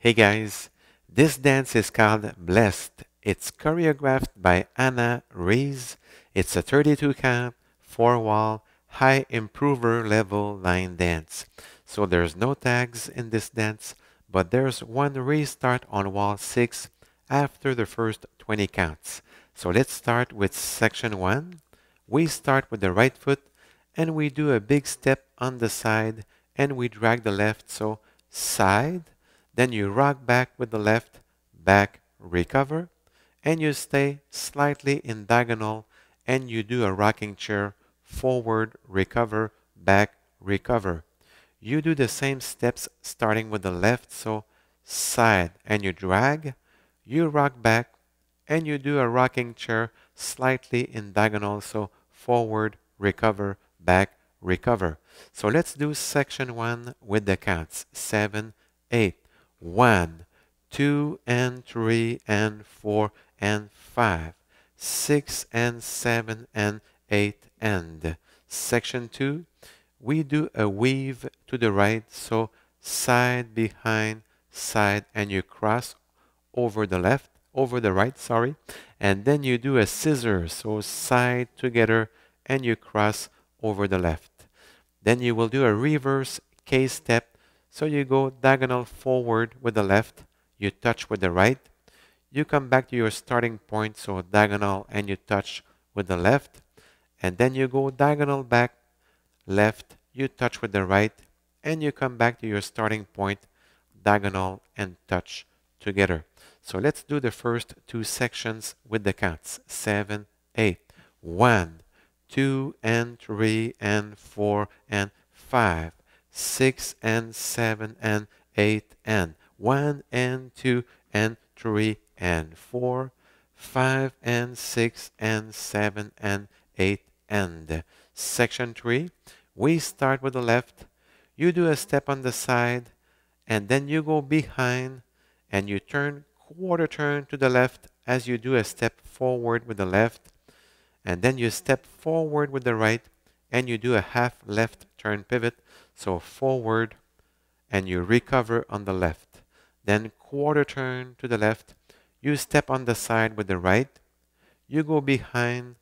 Hey guys, this dance is called Blessed. It's choreographed by Anna Rees. It's a 32 count, 4 wall, high improver level line dance. So there's no tags in this dance, but there's one restart on wall 6 after the first 20 counts. So let's start with section 1. We start with the right foot and we do a big step on the side and we drag the left. So side, then you rock back with the left, back, recover, and you stay slightly in diagonal and you do a rocking chair, forward, recover, back, recover. You do the same steps starting with the left, so side, and you drag, you rock back, and you do a rocking chair slightly in diagonal, so forward, recover, back, recover. So let's do section one with the counts, seven, eight. 1, 2 and 3 and 4 and 5, 6 and 7 and 8 and. Section 2, we do a weave to the right, so side behind side and you cross over the left, over the right, sorry, and then you do a scissor, so side together and you cross over the left. Then you will do a reverse K step so you go diagonal forward with the left, you touch with the right, you come back to your starting point, so diagonal and you touch with the left, and then you go diagonal back, left, you touch with the right, and you come back to your starting point, diagonal and touch together. So let's do the first two sections with the counts, Seven, eight, one, two, and 3 and 4 and 5. 6 and 7 and 8 and 1 and 2 and 3 and 4, 5 and 6 and 7 and 8 and. Section 3, we start with the left, you do a step on the side, and then you go behind and you turn quarter turn to the left as you do a step forward with the left, and then you step forward with the right and you do a half left turn pivot so forward and you recover on the left. Then quarter turn to the left. You step on the side with the right. You go behind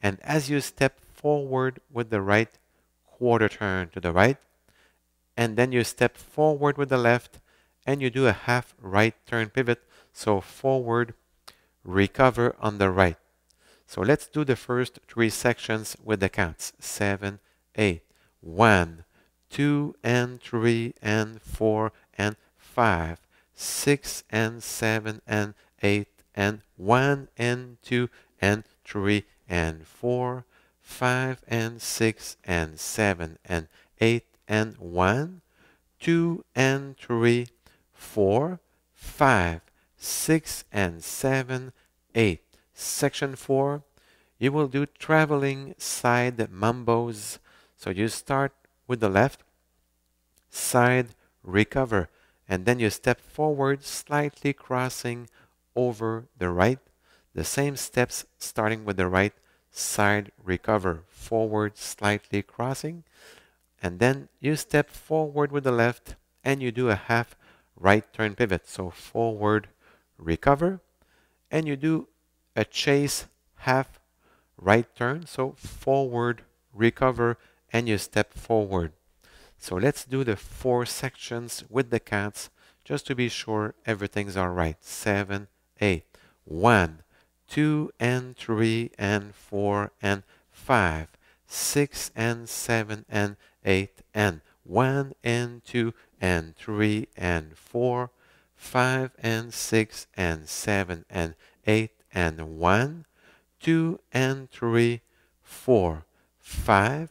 and as you step forward with the right, quarter turn to the right. And then you step forward with the left and you do a half right turn pivot. So forward, recover on the right. So let's do the first three sections with the counts. seven, eight, one. 1, 2 and 3 and 4 and 5, 6 and 7 and 8 and 1 and 2 and 3 and 4, 5 and 6 and 7 and 8 and 1, 2 and 3, 4, 5, 6 and 7, 8. Section 4, you will do traveling side mambos. So you start with the left, side, recover, and then you step forward, slightly crossing over the right. The same steps starting with the right, side, recover, forward, slightly crossing, and then you step forward with the left and you do a half right turn pivot. So forward, recover, and you do a chase half right turn. So forward, recover, and you step forward. So let's do the four sections with the cats just to be sure everything's all right. Seven, eight, one, two, and three, and four, and five, six, and seven, and eight, and one, and two, and three, and four, five, and six, and seven, and eight, and one, two, and three, four, five,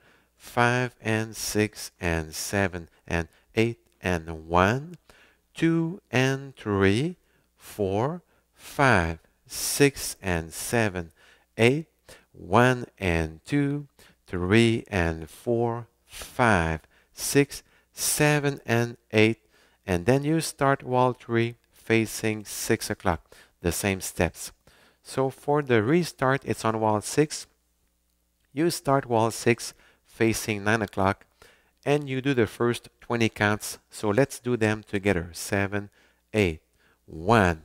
5 and 6 and 7 and 8 and 1, 2 and 3, 4, 5, 6 and 7, 8, 1 and 2, 3 and 4, 5, 6, 7 and 8, and then you start wall 3 facing 6 o'clock, the same steps. So for the restart, it's on wall 6. You start wall 6 facing 9 o'clock and you do the first 20 counts. So let's do them together. 7, 8, 1,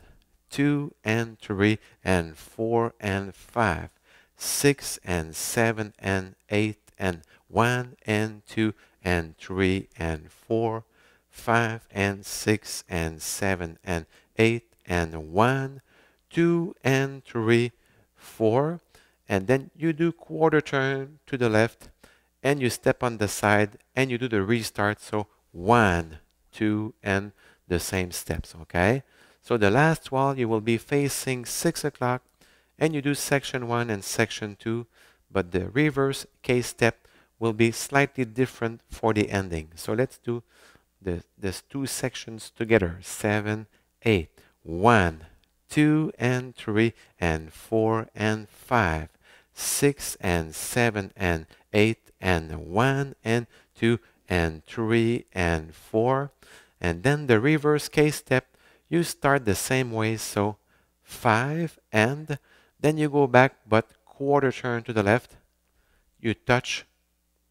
2 and 3 and 4 and 5, 6 and 7 and 8 and 1 and 2 and 3 and 4, 5 and 6 and 7 and 8 and 1, 2 and 3, 4. And then you do quarter turn to the left and you step on the side and you do the restart. So one, two, and the same steps, okay? So the last wall, you will be facing six o'clock and you do section one and section two, but the reverse K step will be slightly different for the ending. So let's do the, the two sections together, seven, eight, one, two, and three, and four, and five. 6 and 7 and 8 and 1 and 2 and 3 and 4 and then the reverse K step you start the same way so 5 and then you go back but quarter turn to the left you touch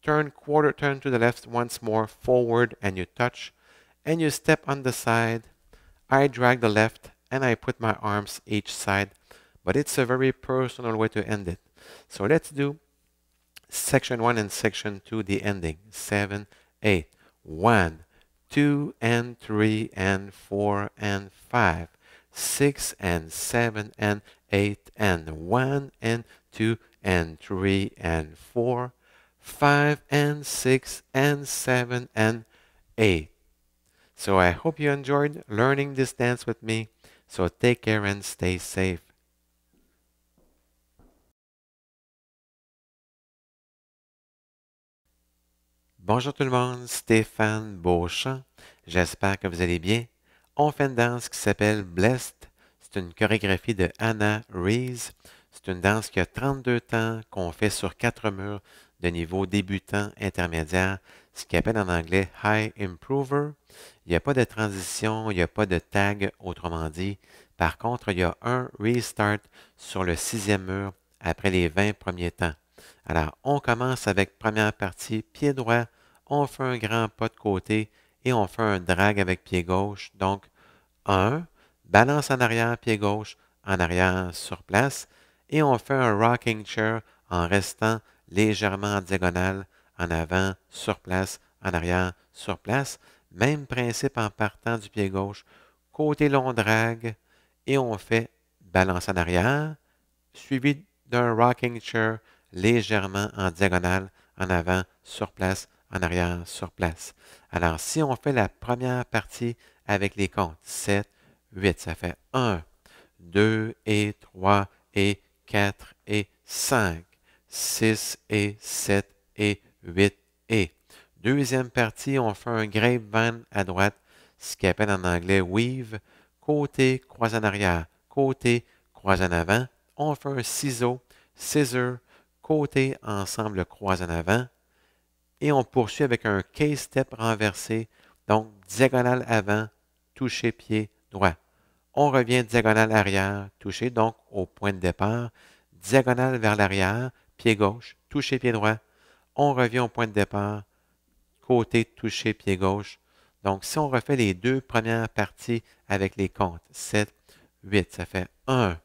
turn quarter turn to the left once more forward and you touch and you step on the side I drag the left and I put my arms each side but it's a very personal way to end it so let's do section 1 and section 2, the ending, 7, 8, 1, 2 and 3 and 4 and 5, 6 and 7 and 8 and 1 and 2 and 3 and 4, 5 and 6 and 7 and 8. So I hope you enjoyed learning this dance with me. So take care and stay safe. Bonjour tout le monde, Stéphane Beauchamp. J'espère que vous allez bien. On fait une danse qui s'appelle Blessed. C'est une chorégraphie de Anna Rees. C'est une danse qui a 32 temps, qu'on fait sur quatre murs de niveau débutant, intermédiaire, ce qu'on appelle en anglais High Improver. Il n'y a pas de transition, il n'y a pas de tag, autrement dit. Par contre, il y a un restart sur le sixième mur après les 20 premiers temps. Alors, on commence avec première partie, pied droit, on fait un grand pas de côté et on fait un drag avec pied gauche. Donc, 1, balance en arrière, pied gauche, en arrière sur place. Et on fait un rocking chair en restant légèrement en diagonale, en avant, sur place, en arrière, sur place. Même principe en partant du pied gauche. Côté long drag et on fait balance en arrière, suivi d'un rocking chair légèrement en diagonale, en avant, sur place, en arrière, sur place. Alors, si on fait la première partie avec les comptes, 7, 8, ça fait 1, 2 et 3 et 4 et 5, 6 et 7 et 8 et. Deuxième partie, on fait un grape van à droite, ce qu'on appelle en anglais weave, côté, croise en arrière, côté, croise en avant. On fait un ciseau, scissor, côté, ensemble, croise en avant. Et on poursuit avec un case step renversé, donc diagonale avant, toucher pied droit. On revient diagonale arrière, toucher donc au point de départ, diagonale vers l'arrière, pied gauche, toucher pied droit. On revient au point de départ, côté toucher pied gauche. Donc si on refait les deux premières parties avec les comptes, 7, 8, ça fait 1,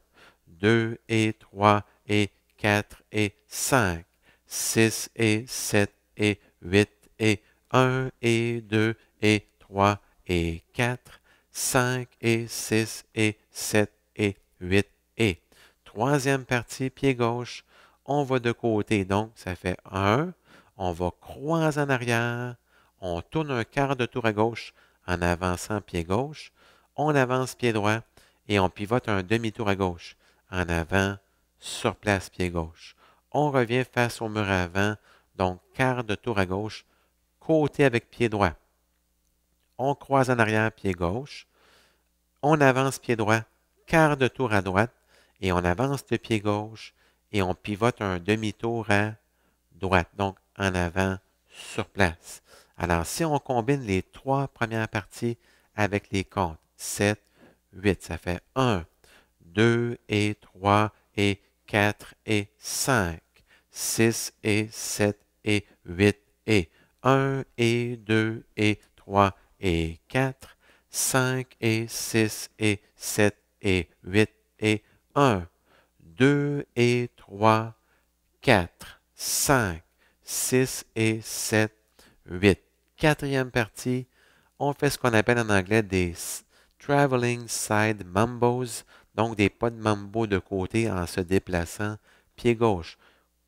2 et 3 et 4 et 5, 6 et 7 et 8 et 1 et 2 et 3 et 4, 5 et 6 et 7 et 8 et. Troisième partie, pied gauche, on va de côté, donc ça fait 1, on va croiser en arrière, on tourne un quart de tour à gauche en avançant pied gauche, on avance pied droit et on pivote un demi-tour à gauche, en avant, sur place pied gauche. On revient face au mur avant, donc quart de tour à gauche, côté avec pied droit. On croise en arrière pied gauche. On avance pied droit, quart de tour à droite, et on avance de pied gauche, et on pivote un demi-tour à droite, donc en avant, sur place. Alors, si on combine les trois premières parties avec les comptes, 7, 8, ça fait 1, 2 et 3 et 4 et 5, 6 et 7 et 8 et 1 et 2 et 3 et 4, 5 et 6 et 7 et 8 et 1, 2 et 3, 4, 5, 6 et 7, 8. Quatrième partie, on fait ce qu'on appelle en anglais des traveling side mambos. Donc, des pas de mambo de côté en se déplaçant. Pied gauche,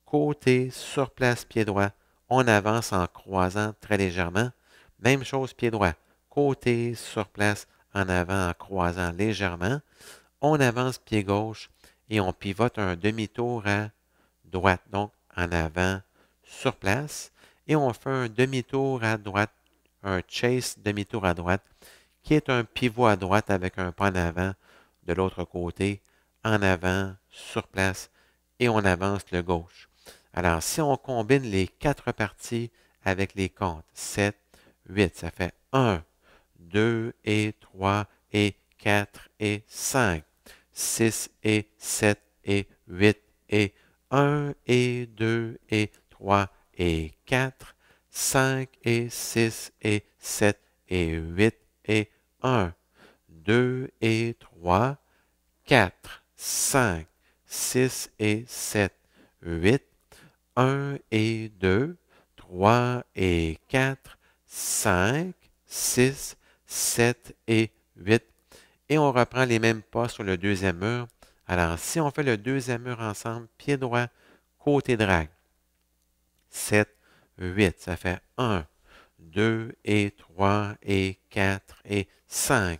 côté, sur place, pied droit. On avance en croisant très légèrement. Même chose, pied droit. Côté, sur place, en avant en croisant légèrement. On avance pied gauche et on pivote un demi-tour à droite. Donc, en avant, sur place. Et on fait un demi-tour à droite, un chase demi-tour à droite, qui est un pivot à droite avec un pas en avant de l'autre côté, en avant, sur place, et on avance le gauche. Alors, si on combine les quatre parties avec les comptes, 7, 8, ça fait 1, 2 et 3 et 4 et 5, 6 et 7 et 8 et 1 et 2 et 3 et 4, 5 et 6 et 7 et 8 et 1, 2 et 3, 4, 5, 6 et 7, 8, 1 et 2, 3 et 4, 5, 6, 7 et 8. Et on reprend les mêmes pas sur le deuxième mur. Alors, si on fait le deuxième mur ensemble, pied droit, côté drague, 7, 8, ça fait 1, 2 et 3 et 4 et 5,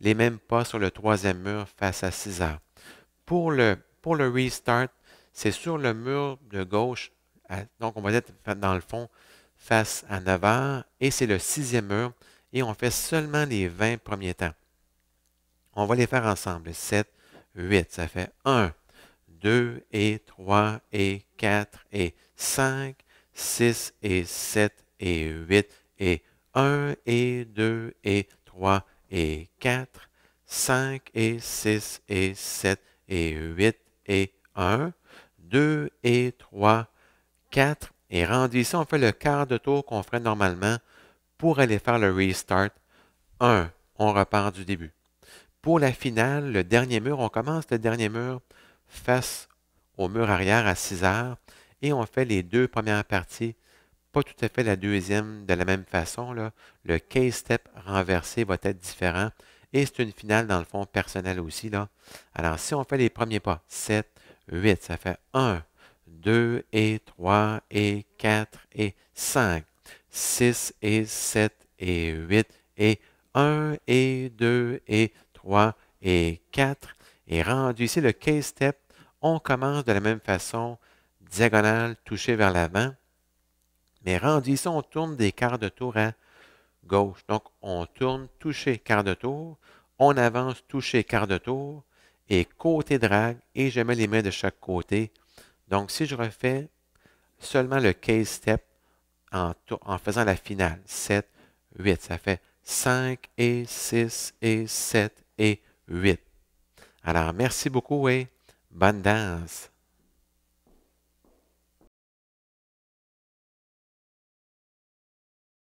les mêmes pas sur le troisième mur face à 6 heures. Pour le, pour le restart, c'est sur le mur de gauche, donc on va être dans le fond face à 9 heures, et c'est le sixième mur, et on fait seulement les 20 premiers temps. On va les faire ensemble, 7, 8, ça fait 1, 2 et 3 et 4 et 5, 6 et 7 et 8 et 1 et 2 et 3 et 4, 5 et 6 et 7 et 8 et 1, 2 et 3, 4, et rendu ici, on fait le quart de tour qu'on ferait normalement pour aller faire le restart. 1, on repart du début. Pour la finale, le dernier mur, on commence le dernier mur face au mur arrière à 6 heures et on fait les deux premières parties pas tout à fait la deuxième de la même façon. Là. Le case step renversé va être différent. Et c'est une finale, dans le fond, personnelle aussi. Là. Alors, si on fait les premiers pas, 7, 8, ça fait 1, 2 et 3 et 4 et 5, 6 et 7 et 8 et 1 et 2 et 3 et 4. Et rendu ici le case step, on commence de la même façon, diagonale, touché vers l'avant. Mais rendu ici, on tourne des quarts de tour à gauche. Donc, on tourne toucher quart de tour, on avance toucher quart de tour, et côté drague, et je mets les mains de chaque côté. Donc, si je refais seulement le case step en, en faisant la finale, 7, 8, ça fait 5 et 6 et 7 et 8. Alors, merci beaucoup et bonne danse!